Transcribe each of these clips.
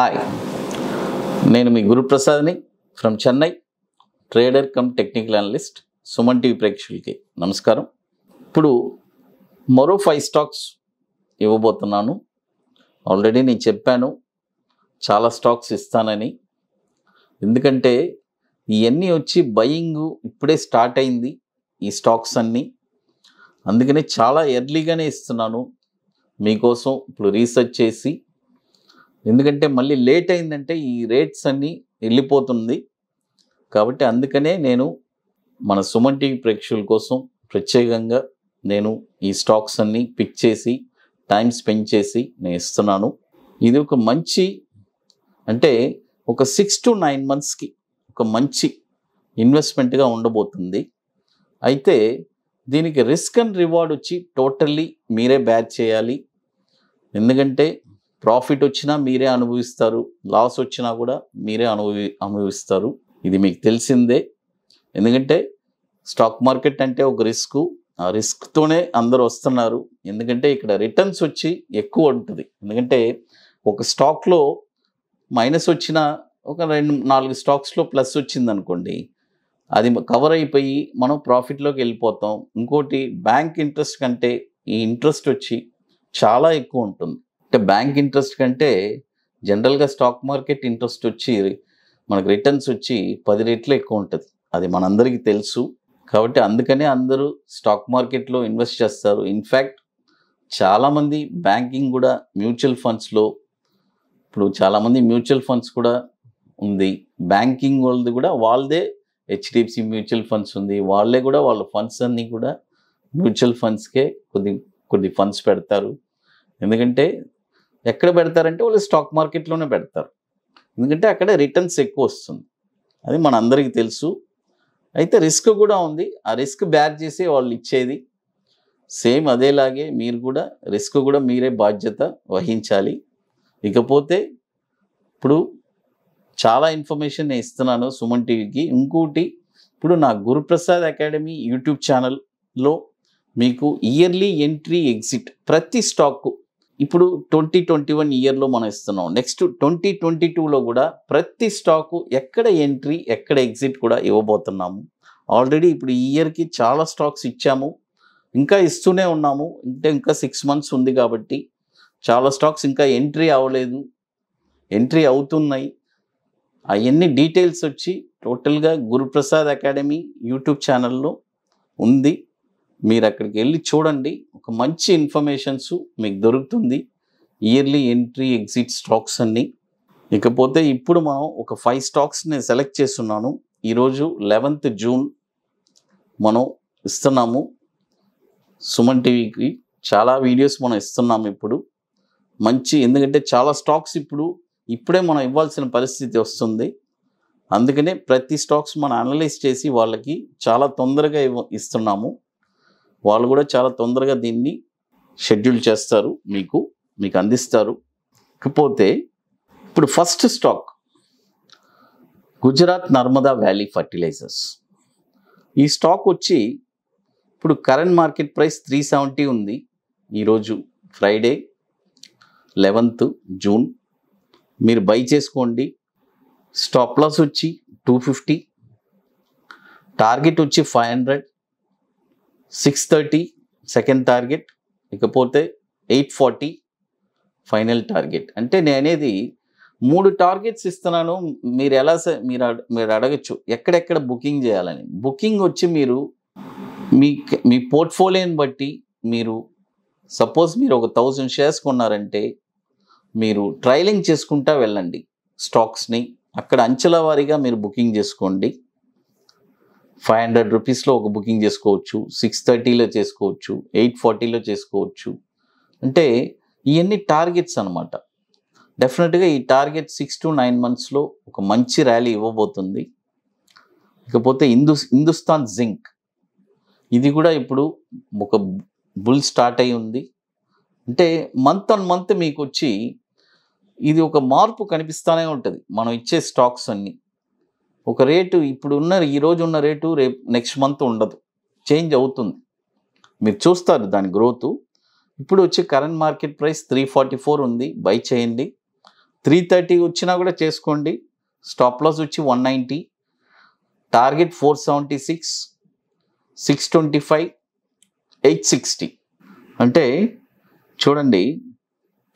hi నేను మీ గురుప్రసాద్ని from Chennai trader cum technical analyst Suman TV ప్రేక్షకులకి నమస్కారం ఇప్పుడు మరో ఫైవ్ స్టాక్స్ ఇవ్వబోతున్నాను ఆల్రెడీ నేను చెప్పాను చాలా స్టాక్స్ ఇస్తానని ఎందుకంటే ఇవన్నీ వచ్చి బయింగ్ ఇప్పుడే స్టార్ట్ అయింది ఈ స్టాక్స్ అన్నీ అందుకనే చాలా ఎర్లీగానే ఇస్తున్నాను మీకోసం ఇప్పుడు రీసెర్చ్ చేసి ఎందుకంటే మళ్ళీ లేట్ అయిందంటే ఈ రేట్స్ అన్నీ వెళ్ళిపోతుంది కాబట్టి అందుకనే నేను మన సుమన్ టీవీ ప్రేక్షకుల కోసం ప్రత్యేకంగా నేను ఈ స్టాక్స్ అన్నీ పిక్ చేసి టైం స్పెండ్ చేసి నేను ఇస్తున్నాను ఇది ఒక మంచి అంటే ఒక సిక్స్ టు నైన్ మంత్స్కి ఒక మంచి ఇన్వెస్ట్మెంట్గా ఉండబోతుంది అయితే దీనికి రిస్క్ అండ్ రివార్డ్ వచ్చి టోటల్లీ మీరే బ్యాచ్ చేయాలి ఎందుకంటే ప్రాఫిట్ వచ్చినా మీరే అనుభవిస్తారు లాస్ వచ్చినా కూడా మీరే అనుభవి అనుభవిస్తారు ఇది మీకు తెలిసిందే ఎందుకంటే స్టాక్ మార్కెట్ అంటే ఒక రిస్క్ ఆ రిస్క్తోనే అందరు వస్తున్నారు ఎందుకంటే ఇక్కడ రిటర్న్స్ వచ్చి ఎక్కువ ఉంటుంది ఎందుకంటే ఒక స్టాక్లో మైనస్ వచ్చిన ఒక రెండు నాలుగు స్టాక్స్లో ప్లస్ వచ్చింది అనుకోండి అది కవర్ అయిపోయి మనం ప్రాఫిట్లోకి వెళ్ళిపోతాం ఇంకోటి బ్యాంక్ ఇంట్రెస్ట్ కంటే ఈ ఇంట్రెస్ట్ వచ్చి చాలా ఎక్కువ ఉంటుంది అంటే బ్యాంక్ ఇంట్రెస్ట్ కంటే జనరల్గా స్టాక్ మార్కెట్ ఇంట్రెస్ట్ వచ్చి మనకు రిటర్న్స్ వచ్చి పది రెట్లు ఎక్కువ ఉంటుంది అది మనందరికీ తెలుసు కాబట్టి అందుకనే అందరూ స్టాక్ మార్కెట్లో ఇన్వెస్ట్ చేస్తారు ఇన్ఫ్యాక్ట్ చాలామంది బ్యాంకింగ్ కూడా మ్యూచువల్ ఫండ్స్లో ఇప్పుడు చాలామంది మ్యూచువల్ ఫండ్స్ కూడా ఉంది బ్యాంకింగ్ వాళ్ళది కూడా వాళ్ళదే హెచ్డిఎఫ్సి మ్యూచువల్ ఫండ్స్ ఉంది వాళ్ళే కూడా వాళ్ళ ఫండ్స్ అన్నీ కూడా మ్యూచువల్ ఫండ్స్కే కొద్ది కొద్ది ఫండ్స్ పెడతారు ఎందుకంటే ఎక్కడ పెడతారంటే వాళ్ళు స్టాక్ మార్కెట్లోనే పెడతారు ఎందుకంటే అక్కడ రిటర్న్స్ ఎక్కువ వస్తుంది అది మన అందరికీ తెలుసు అయితే రిస్క్ కూడా ఉంది ఆ రిస్క్ బ్యార్ చేసి వాళ్ళు ఇచ్చేది సేమ్ అదేలాగే మీరు కూడా రిస్క్ కూడా మీరే బాధ్యత వహించాలి ఇకపోతే ఇప్పుడు చాలా ఇన్ఫర్మేషన్ నేను ఇస్తున్నాను సుమన్ టీవీకి ఇంకోటి ఇప్పుడు నా గురుప్రసాద్ అకాడమీ యూట్యూబ్ ఛానల్లో మీకు ఇయర్లీ ఎంట్రీ ఎగ్జిట్ ప్రతి స్టాక్కు ఇప్పుడు ట్వంటీ ట్వంటీ వన్ ఇయర్లో మనం ఇస్తున్నాం నెక్స్ట్ ట్వంటీ ట్వంటీ టూలో కూడా ప్రతి స్టాకు ఎక్కడ ఎంట్రీ ఎక్కడ ఎగ్జిట్ కూడా ఇవ్వబోతున్నాము ఆల్రెడీ ఇప్పుడు ఈ ఇయర్కి చాలా స్టాక్స్ ఇచ్చాము ఇంకా ఇస్తూనే ఉన్నాము అంటే ఇంకా సిక్స్ మంత్స్ ఉంది కాబట్టి చాలా స్టాక్స్ ఇంకా ఎంట్రీ అవ్వలేదు ఎంట్రీ అవుతున్నాయి అవన్నీ డీటెయిల్స్ వచ్చి టోటల్గా గురుప్రసాద్ అకాడమీ యూట్యూబ్ ఛానల్లో ఉంది మీరు అక్కడికి వెళ్ళి చూడండి ఒక మంచి ఇన్ఫర్మేషన్స్ మీకు దొరుకుతుంది ఇయర్లీ ఎంట్రీ ఎగ్జిట్ స్టాక్స్ అన్నీ ఇకపోతే ఇప్పుడు మనం ఒక ఫైవ్ స్టాక్స్ నేను సెలెక్ట్ చేస్తున్నాను ఈరోజు లెవెన్త్ జూన్ మనం ఇస్తున్నాము సుమన్ టీవీకి చాలా వీడియోస్ మనం ఇస్తున్నాము ఇప్పుడు మంచి ఎందుకంటే చాలా స్టాక్స్ ఇప్పుడు ఇప్పుడే మనం ఇవ్వాల్సిన పరిస్థితి వస్తుంది అందుకనే ప్రతి స్టాక్స్ మనం అనలైజ్ చేసి వాళ్ళకి చాలా తొందరగా ఇస్తున్నాము వాళ్ళు కూడా చాలా తొందరగా దీన్ని షెడ్యూల్ చేస్తారు మీకు మీకు అందిస్తారు ఇకపోతే ఇప్పుడు first stock Gujarat Narmada valley fertilizers ఈ స్టాక్ వచ్చి ఇప్పుడు current market price three seventy ఉంది ఈరోజు ఫ్రైడే లెవెన్త్ జూన్ మీరు బై చేసుకోండి స్టాప్ లాస్ వచ్చి టూ ఫిఫ్టీ టార్గెట్ వచ్చి five hundred six thirty second target ఇకపోతే ఎయిట్ ఫార్టీ ఫైనల్ టార్గెట్ అంటే నేనేది మూడు టార్గెట్స్ ఇస్తున్నాను మీరు ఎలా మీరు మీరు అడగచ్చు ఎక్కడెక్కడ బుకింగ్ చేయాలని బుకింగ్ వచ్చి మీరు మీ మీ పోర్ట్ఫోలియోని బట్టి మీరు సపోజ్ మీరు ఒక థౌజండ్ షేర్స్ కొన్నారంటే మీరు ట్రైలింగ్ చేసుకుంటా వెళ్ళండి స్టాక్స్ని అక్కడ అంచెల వారీగా మీరు బుకింగ్ చేసుకోండి ఫైవ్ హండ్రెడ్ రూపీస్లో ఒక బుకింగ్ చేసుకోవచ్చు సిక్స్ థర్టీలో చేసుకోవచ్చు ఎయిట్ ఫార్టీలో చేసుకోవచ్చు అంటే ఇవన్నీ టార్గెట్స్ అనమాట డెఫినెట్గా ఈ టార్గెట్ సిక్స్ టు నైన్ మంత్స్లో ఒక మంచి ర్యాలీ ఇవ్వబోతుంది ఇకపోతే హిందు హిందుస్థాన్ జింక్ ఇది కూడా ఇప్పుడు ఒక బుల్ స్టార్ట్ అయి ఉంది అంటే మంత్ ఆన్ మంత్ మీకు వచ్చి ఇది ఒక మార్పు కనిపిస్తూనే ఉంటుంది మనం ఇచ్చే స్టాక్స్ అన్నీ ఒక రేటు ఇప్పుడు ఉన్న ఈరోజు ఉన్న రేటు రేపు నెక్స్ట్ మంత్ ఉండదు చేంజ్ అవుతుంది మీరు చూస్తారు దాని గ్రోత్ ఇప్పుడు వచ్చి current market price three forty four ఉంది బై చేయండి త్రీ థర్టీ వచ్చినా కూడా చేసుకోండి స్టాప్ లాస్ వచ్చి one ninety target four seventy six six twenty five eight sixty అంటే చూడండి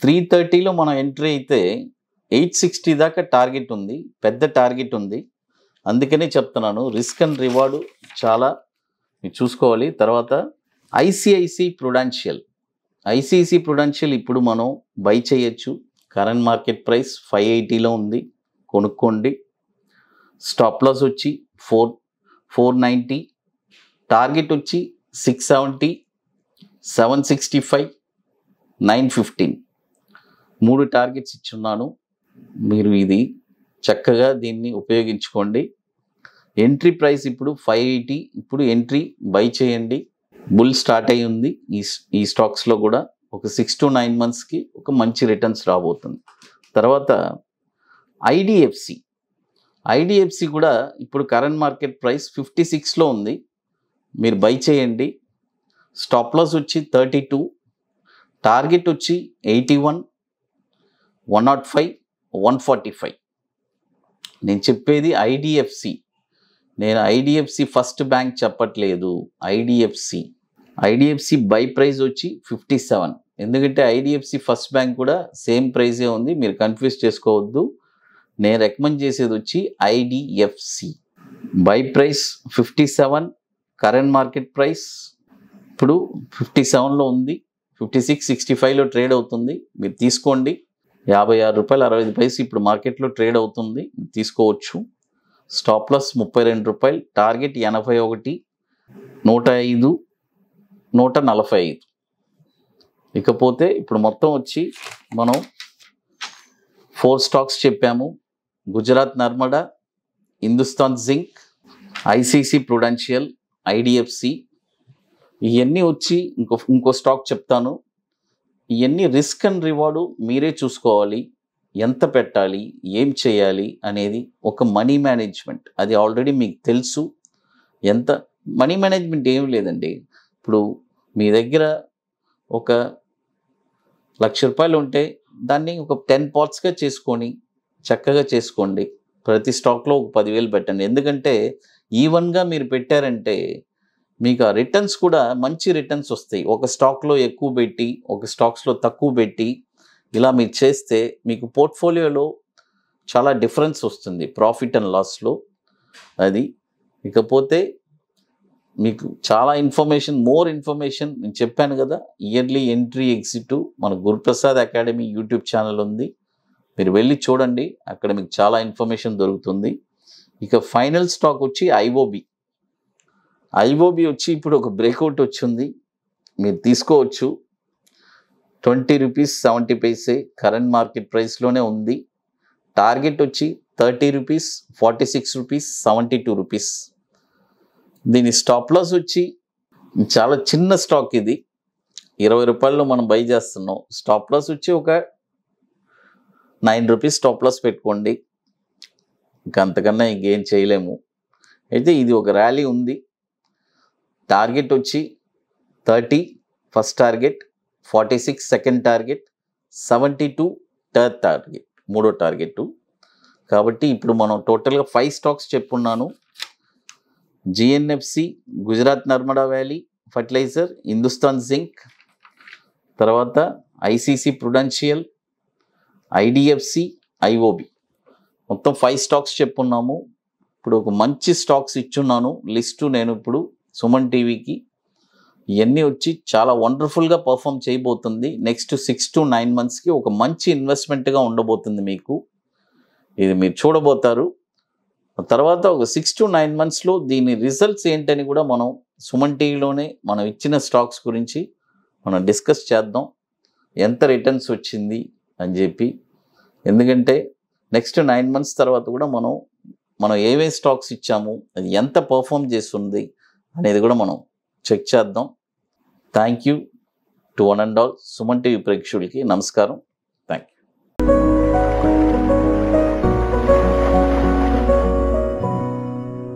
త్రీ థర్టీలో మనం ఎంట్రీ అయితే ఎయిట్ సిక్స్టీ దాకా టార్గెట్ ఉంది పెద్ద టార్గెట్ ఉంది అందుకనే చెప్తున్నాను రిస్క్ అండ్ రివార్డు చాలా మీరు చూసుకోవాలి తర్వాత ఐసిఐసిఐ ప్రుడెన్షియల్ ఐసిఐసిఐ ప్రుడెన్షియల్ ఇప్పుడు మనం బై చేయొచ్చు కరెంట్ మార్కెట్ ప్రైస్ ఫైవ్ ఎయిటీలో ఉంది కొనుక్కోండి స్టాప్ లాస్ వచ్చి ఫోర్ ఫోర్ నైంటీ టార్గెట్ వచ్చి six seventy seven sixty five nine fifteen మూడు టార్గెట్స్ ఇచ్చున్నాను మీరు ఇది చక్కగా దీన్ని ఉపయోగించుకోండి ఎంట్రీ ప్రైస్ ఇప్పుడు ఫైవ్ ఎయిటీ ఇప్పుడు ఎంట్రీ బై చేయండి బుల్ స్టార్ట్ అయి ఉంది ఈ ఈ స్టాక్స్లో కూడా ఒక సిక్స్ టు నైన్ మంత్స్కి ఒక మంచి రిటర్న్స్ రాబోతుంది తర్వాత ఐడిఎఫ్సి ఐడిఎఫ్సి కూడా ఇప్పుడు కరెంట్ మార్కెట్ ప్రైస్ ఫిఫ్టీ సిక్స్లో ఉంది మీరు బై చేయండి స్టాప్ లాస్ వచ్చి థర్టీ టూ టార్గెట్ వచ్చి eighty one one nought five one forty five నేను చెప్పేది ఐడిఎఫ్సి నేను ఐడిఎఫ్సి ఫస్ట్ బ్యాంక్ చెప్పట్లేదు ఐడిఎఫ్సి ఐడిఎఫ్సి బై ప్రైస్ వచ్చి ఫిఫ్టీ సెవెన్ ఎందుకంటే ఐడిఎఫ్సి ఫస్ట్ బ్యాంక్ కూడా సేమ్ ప్రైజే ఉంది మీరు కన్ఫ్యూజ్ చేసుకోవద్దు నేను రికమెండ్ చేసేది వచ్చి IDFC buy price fifty seven current market price ఇప్పుడు ఫిఫ్టీ సెవెన్లో ఉంది ఫిఫ్టీ సిక్స్ సిక్స్టీ ఫైవ్లో ట్రేడ్ అవుతుంది మీరు తీసుకోండి యాభై ఆరు రూపాయలు అరవై ఐదు పైసలు ఇప్పుడు మార్కెట్లో ట్రేడ్ అవుతుంది తీసుకోవచ్చు స్టాప్ లస్ ముప్పై రెండు రూపాయలు టార్గెట్ ఎనభై ఒకటి నూట ఐదు నూట నలభై ఐదు ఇకపోతే ఇప్పుడు మొత్తం వచ్చి మనం ఫోర్ స్టాక్స్ చెప్పాము Gujarat Narmada Hindustan zinc ICICI prudential IDFC ఇవన్నీ వచ్చి ఇంకో ఇంకో స్టాక్ చెప్తాను ఇవన్నీ రిస్క్ అండ్ రివార్డు మీరే చూసుకోవాలి ఎంత పెట్టాలి ఏం చేయాలి అనేది ఒక మనీ మేనేజ్మెంట్ అది ఆల్రెడీ మీకు తెలుసు ఎంత మనీ మేనేజ్మెంట్ ఏం లేదండి ఇప్పుడు మీ దగ్గర ఒక లక్ష రూపాయలు ఉంటే దాన్ని ఒక టెన్ పార్ట్స్గా చేసుకొని చక్కగా చేసుకోండి ప్రతి స్టాక్లో ఒక పదివేలు పెట్టండి ఎందుకంటే ఈవన్గా మీరు పెట్టారంటే మీకు ఆ రిటర్న్స్ కూడా మంచి రిటర్న్స్ వస్తాయి ఒక స్టాక్లో ఎక్కువ పెట్టి ఒక స్టాక్స్లో తక్కువ పెట్టి ఇలా మీరు చేస్తే మీకు పోర్ట్ఫోలియోలో చాలా డిఫరెన్స్ వస్తుంది ప్రాఫిట్ అండ్ లాస్లో అది ఇకపోతే మీకు చాలా ఇన్ఫర్మేషన్ మోర్ ఇన్ఫర్మేషన్ నేను చెప్పాను కదా ఇయర్లీ ఎంట్రీ ఎగ్జిట్ మన గురుప్రసాద్ అకాడమీ యూట్యూబ్ ఛానల్ ఉంది మీరు వెళ్ళి చూడండి అక్కడ మీకు చాలా ఇన్ఫర్మేషన్ దొరుకుతుంది ఇక ఫైనల్ స్టాక్ వచ్చి ఐఓబి ఐఓబి వచ్చి ఇప్పుడు ఒక బ్రేక్అవుట్ వచ్చింది మీరు తీసుకోవచ్చు twenty rupees seventy paise current market ప్రైస్లోనే ఉంది టార్గెట్ వచ్చి thirty rupees forty six rupees seventy two rupees దీని స్టాప్ లాస్ వచ్చి చాలా చిన్న స్టాక్ ఇది ఇరవై రూపాయల్లో మనం బై చేస్తున్నాం స్టాప్ లాస్ వచ్చి ఒక నైన్ రూపీస్ స్టాప్ లాస్ పెట్టుకోండి ఇంకంతకన్నా ఇంకేం చేయలేము అయితే ఇది ఒక ర్యాలీ ఉంది టార్గెట్ వచ్చి thirty first target forty six second target seventy two third target మూడో టార్గెట్ కాబట్టి ఇప్పుడు మనం టోటల్గా ఫైవ్ స్టాక్స్ చెప్పున్నాను GNFC Gujarat Narmada valley fertilizer Hindustan zinc తర్వాత ఐసీసీ ప్రుడెన్షియల్ ఐడిఎఫ్సి ఐఓబి మొత్తం ఫైవ్ స్టాక్స్ చెప్పున్నాము ఇప్పుడు ఒక మంచి స్టాక్స్ ఇచ్చున్నాను లిస్టు నేను ఇప్పుడు సుమన్ టీవీకి ఇవన్నీ వచ్చి చాలా వండర్ఫుల్గా పర్ఫామ్ చేయబోతుంది నెక్స్ట్ సిక్స్ టు నైన్ మంత్స్కి ఒక మంచి ఇన్వెస్ట్మెంట్గా ఉండబోతుంది మీకు ఇది మీరు చూడబోతారు తర్వాత ఒక సిక్స్ టు నైన్ మంత్స్లో దీని రిజల్ట్స్ ఏంటని కూడా మనం సుమన్ టీవీలోనే మనం ఇచ్చిన స్టాక్స్ గురించి మనం డిస్కస్ చేద్దాం ఎంత రిటర్న్స్ వచ్చింది అని చెప్పి ఎందుకంటే నెక్స్ట్ నైన్ మంత్స్ తర్వాత కూడా మనం మనం ఏవే స్టాక్స్ ఇచ్చాము అది ఎంత పర్ఫామ్ చేస్తుంది అనేది కూడా మనం చెక్ చేద్దాం thank you to one and all Suman TV ప్రేక్షకులకి నమస్కారం